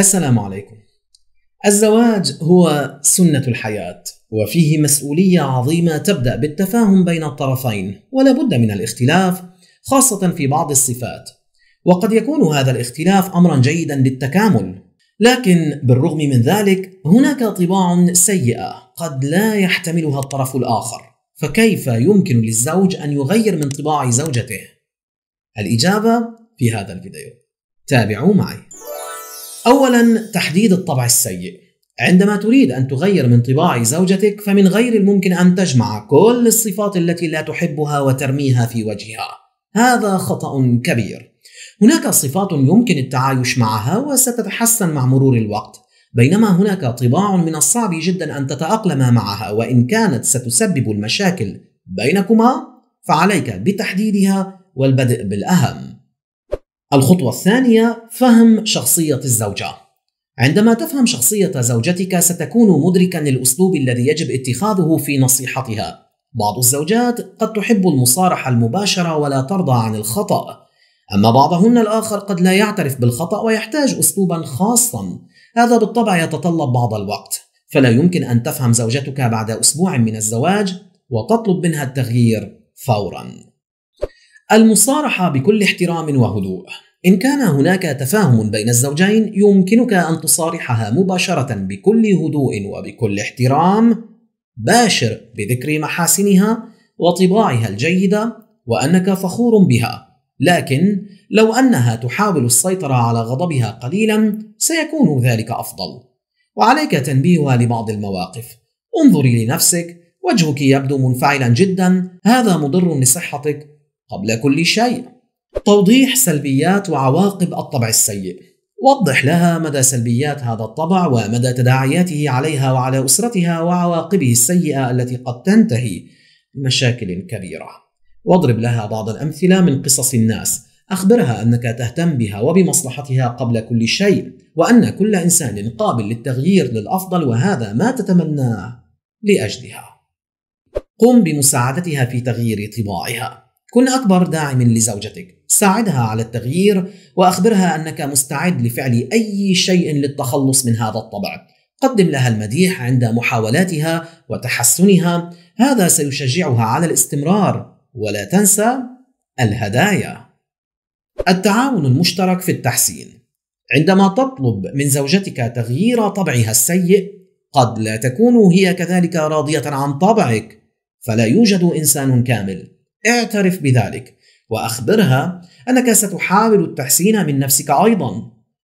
السلام عليكم. الزواج هو سنة الحياة، وفيه مسؤولية عظيمة تبدأ بالتفاهم بين الطرفين، ولا بد من الاختلاف خاصة في بعض الصفات، وقد يكون هذا الاختلاف أمرا جيدا للتكامل، لكن بالرغم من ذلك هناك طباع سيئة قد لا يحتملها الطرف الآخر، فكيف يمكن للزوج أن يغير من طباع زوجته؟ الإجابة في هذا الفيديو. تابعوا معي. اولا تحديد الطبع السيء عندما تريد أن تغير من طباع زوجتك فمن غير الممكن أن تجمع كل الصفات التي لا تحبها وترميها في وجهها. هذا خطأ كبير. هناك صفات يمكن التعايش معها وستتحسن مع مرور الوقت، بينما هناك طباع من الصعب جدا أن تتأقلم معها وإن كانت ستسبب المشاكل بينكما فعليك بتحديدها والبدء بالأهم. الخطوة الثانية فهم شخصية الزوجة. عندما تفهم شخصية زوجتك ستكون مدركا للأسلوب الذي يجب اتخاذه في نصيحتها. بعض الزوجات قد تحب المصارحة المباشرة ولا ترضى عن الخطأ، أما بعضهن الآخر قد لا يعترف بالخطأ ويحتاج أسلوبا خاصا. هذا بالطبع يتطلب بعض الوقت، فلا يمكن أن تفهم زوجتك بعد أسبوع من الزواج وتطلب منها التغيير فورا. المصارحة بكل احترام وهدوء إن كان هناك تفاهم بين الزوجين يمكنك أن تصارحها مباشرة بكل هدوء وبكل احترام باشر بذكر محاسنها وطباعها الجيدة وأنك فخور بها لكن لو أنها تحاول السيطرة على غضبها قليلا سيكون ذلك أفضل وعليك تنبيهها لبعض المواقف انظري لنفسك وجهك يبدو منفعلا جدا هذا مضر لصحتك قبل كل شيء توضيح سلبيات وعواقب الطبع السيء وضح لها مدى سلبيات هذا الطبع ومدى تداعياته عليها وعلى اسرتها وعواقبه السيئه التي قد تنتهي بمشاكل كبيره واضرب لها بعض الامثله من قصص الناس اخبرها انك تهتم بها وبمصلحتها قبل كل شيء وان كل انسان قابل للتغيير للافضل وهذا ما تتمناه لاجلها قم بمساعدتها في تغيير طباعها كن أكبر داعم لزوجتك ساعدها على التغيير وأخبرها أنك مستعد لفعل أي شيء للتخلص من هذا الطبع قدم لها المديح عند محاولاتها وتحسنها هذا سيشجعها على الاستمرار ولا تنسى الهدايا التعاون المشترك في التحسين عندما تطلب من زوجتك تغيير طبعها السيء قد لا تكون هي كذلك راضيه عن طبعك فلا يوجد انسان كامل اعترف بذلك وأخبرها أنك ستحاول التحسين من نفسك أيضا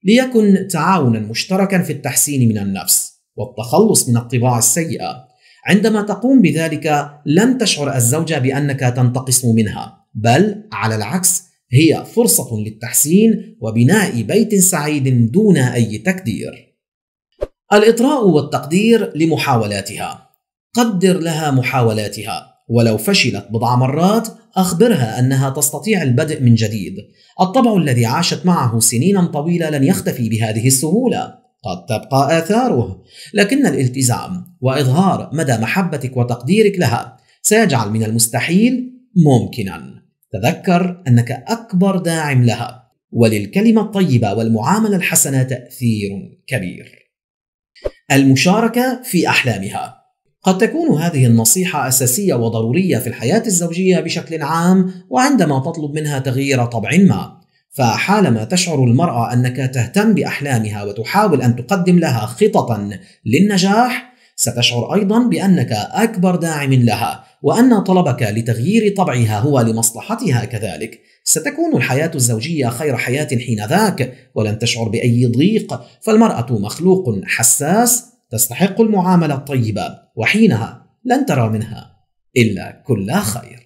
ليكن تعاونا مشتركا في التحسين من النفس والتخلص من الطباع السيئة عندما تقوم بذلك لن تشعر الزوجة بأنك تنتقص منها بل على العكس هي فرصة للتحسين وبناء بيت سعيد دون أي تكدير. الإطراء والتقدير لمحاولاتها قدر لها محاولاتها ولو فشلت بضع مرات أخبرها أنها تستطيع البدء من جديد الطبع الذي عاشت معه سنينا طويلة لن يختفي بهذه السهولة قد تبقى آثاره لكن الالتزام وإظهار مدى محبتك وتقديرك لها سيجعل من المستحيل ممكنا تذكر أنك أكبر داعم لها وللكلمة الطيبة والمعاملة الحسنة تأثير كبير المشاركة في أحلامها قد تكون هذه النصيحة أساسية وضرورية في الحياة الزوجية بشكل عام وعندما تطلب منها تغيير طبع ما، فحالما تشعر المرأة أنك تهتم بأحلامها وتحاول أن تقدم لها خططا للنجاح، ستشعر أيضا بأنك أكبر داعم لها، وأن طلبك لتغيير طبعها هو لمصلحتها كذلك، ستكون الحياة الزوجية خير حياة حين ذاك، ولن تشعر بأي ضيق، فالمرأة مخلوق حساس تستحق المعاملة الطيبة وحينها لن ترى منها إلا كل خير